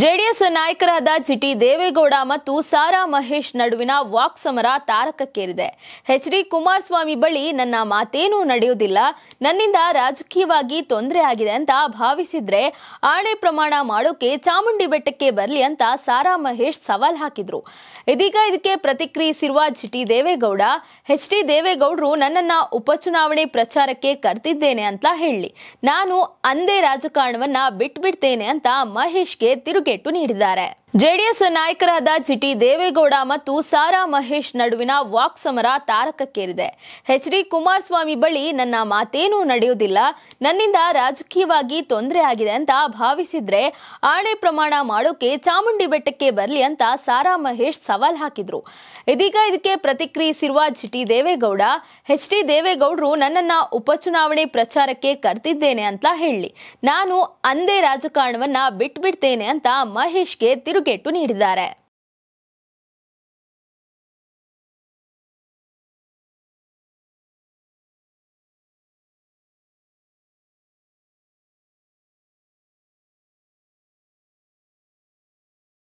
JDS ನಾಯಕರಾದ ಜಿಟಿ ದೇವೇಗೌಡ ಮತ್ತು ಸಾರಾ ಮಹೇಶ್ ನಡುವಿನ ವಾಕ್ಸಮರ ತಾರಕಕ್ಕೇರಿದೆ ಎಚ್ ಡಿ ಕುಮಾರಸ್ವಾಮಿ ಬಳಿ ನನ್ನ ಮಾತೇನೂ ನಡೆಯುವುದಿಲ್ಲ ನನ್ನಿಂದ ರಾಜಕೀಯವಾಗಿ ತೊಂದರೆ ಆಗಿದೆ ಅಂತ ಭಾವಿಸಿದ್ರೆ ಆಣೆ ಪ್ರಮಾಣ ಮಾಡೋಕೆ ಚಾಮುಂಡಿ ಬೆಟ್ಟಕ್ಕೆ ಬರಲಿ ಅಂತ ಸಾರಾ ಮಹೇಶ್ ಸವಾಲ್ ಹಾಕಿದ್ರು ಇದೀಗ ಇದಕ್ಕೆ ಪ್ರತಿಕ್ರಿಯಿಸಿರುವ ಜಿಟಿ ದೇವೇಗೌಡ ಎಚ್ ಡಿ ದೇವೇಗೌಡರು ನನ್ನನ್ನ ಉಪಚುನಾವಣೆ ಪ್ರಚಾರಕ್ಕೆ ಕರೆದಿದ್ದೇನೆ ಅಂತ ಹೇಳಿ ನಾನು ಅಂದೇ ರಾಜಕಾರಣವನ್ನ ಬಿಟ್ಬಿಡ್ತೇನೆ ಅಂತ ಮಹೇಶ್ಗೆ ತಿರುಗಿ ಕೇಟು ನೀಡಿದ್ದಾರೆ ಜೆಡಿಎಸ್ ನಾಯಕರಾದ ಜಿಟಿ ದೇವೇಗೌಡ ಮತ್ತು ಸಾರಾ ಮಹೇಶ್ ನಡುವಿನ ವಾಕ್ಸಮರ ತಾರಕಕ್ಕೇರಿದೆ ಎಚ್ ಡಿ ಕುಮಾರಸ್ವಾಮಿ ಬಳಿ ನನ್ನ ಮಾತೇನೂ ನಡೆಯುವುದಿಲ್ಲ ನನ್ನಿಂದ ರಾಜಕೀಯವಾಗಿ ತೊಂದರೆ ಆಗಿದೆ ಅಂತ ಭಾವಿಸಿದ್ರೆ ಆಣೆ ಪ್ರಮಾಣ ಮಾಡೋಕೆ ಚಾಮುಂಡಿ ಬೆಟ್ಟಕ್ಕೆ ಬರಲಿ ಅಂತ ಸಾರಾ ಮಹೇಶ್ ಸವಾಲ್ ಹಾಕಿದ್ರು ಇದೀಗ ಇದಕ್ಕೆ ಪ್ರತಿಕ್ರಿಯಿಸಿರುವ ಜಿಟಿ ದೇವೇಗೌಡ ಎಚ್ ಡಿ ದೇವೇಗೌಡರು ನನ್ನನ್ನ ಉಪಚುನಾವಣೆ ಪ್ರಚಾರಕ್ಕೆ ಕರೆದಿದ್ದೇನೆ ಅಂತ ಹೇಳಿ ನಾನು ಅಂದೇ ರಾಜಕಾರಣವನ್ನ ಬಿಟ್ಬಿಡ್ತೇನೆ ಅಂತ ಮಹೇಶ್ಗೆ ತಿರುಗಿ ಮಾತುಕತೆ ನೀಡಿದ್ದಾರೆ